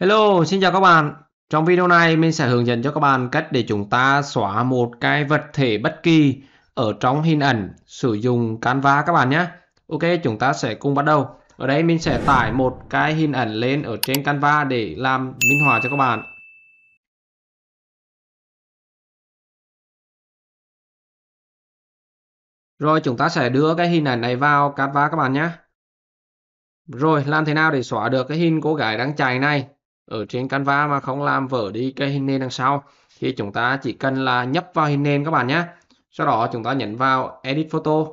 Hello, xin chào các bạn. Trong video này mình sẽ hướng dẫn cho các bạn cách để chúng ta xóa một cái vật thể bất kỳ ở trong hình ảnh sử dụng Canva các bạn nhé. Ok, chúng ta sẽ cùng bắt đầu. Ở đây mình sẽ tải một cái hình ảnh lên ở trên Canva để làm minh họa cho các bạn. Rồi chúng ta sẽ đưa cái hình ảnh này vào Canva các bạn nhé. Rồi làm thế nào để xóa được cái hình cô gái đang chạy này ở trên Canva mà không làm vỡ đi cái hình nền đằng sau thì chúng ta chỉ cần là nhấp vào hình nền các bạn nhé sau đó chúng ta nhấn vào edit photo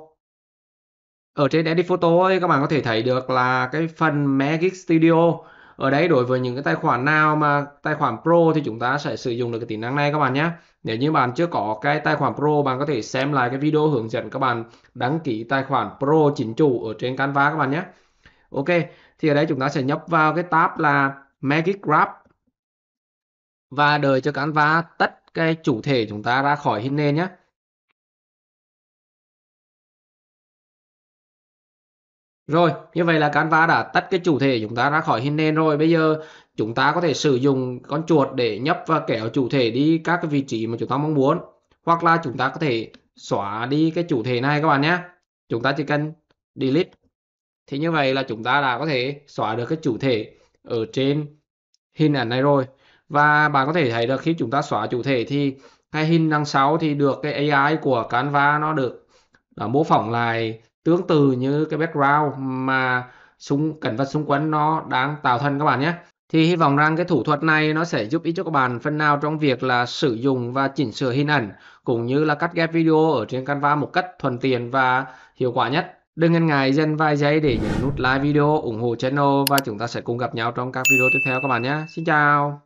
ở trên edit photo ấy, các bạn có thể thấy được là cái phần Magic Studio ở đây đối với những cái tài khoản nào mà tài khoản Pro thì chúng ta sẽ sử dụng được cái tính năng này các bạn nhé nếu như bạn chưa có cái tài khoản Pro bạn có thể xem lại cái video hướng dẫn các bạn đăng ký tài khoản Pro chính chủ ở trên Canva các bạn nhé Ok thì ở đây chúng ta sẽ nhấp vào cái tab là magic grab và đợi cho Canva tắt cái chủ thể chúng ta ra khỏi hình nền nhé. Rồi, như vậy là Canva đã tắt cái chủ thể chúng ta ra khỏi hình nền rồi. Bây giờ chúng ta có thể sử dụng con chuột để nhấp và kéo chủ thể đi các cái vị trí mà chúng ta mong muốn. Hoặc là chúng ta có thể xóa đi cái chủ thể này các bạn nhé. Chúng ta chỉ cần delete. Thì như vậy là chúng ta đã có thể xóa được cái chủ thể ở trên hình ảnh này rồi và bạn có thể thấy được khi chúng ta xóa chủ thể thì cái hình đằng sau thì được cái AI của Canva nó được nó à, mô phỏng lại tương tự như cái background mà xung cảnh vật xung quanh nó đang tạo thành các bạn nhé thì hy vọng rằng cái thủ thuật này nó sẽ giúp ích cho các bạn phần nào trong việc là sử dụng và chỉnh sửa hình ảnh cũng như là cắt ghép video ở trên Canva một cách thuận tiện và hiệu quả nhất Đừng ngần ngại dành vài giây để nhấn nút like video, ủng hộ channel và chúng ta sẽ cùng gặp nhau trong các video tiếp theo các bạn nhé. Xin chào!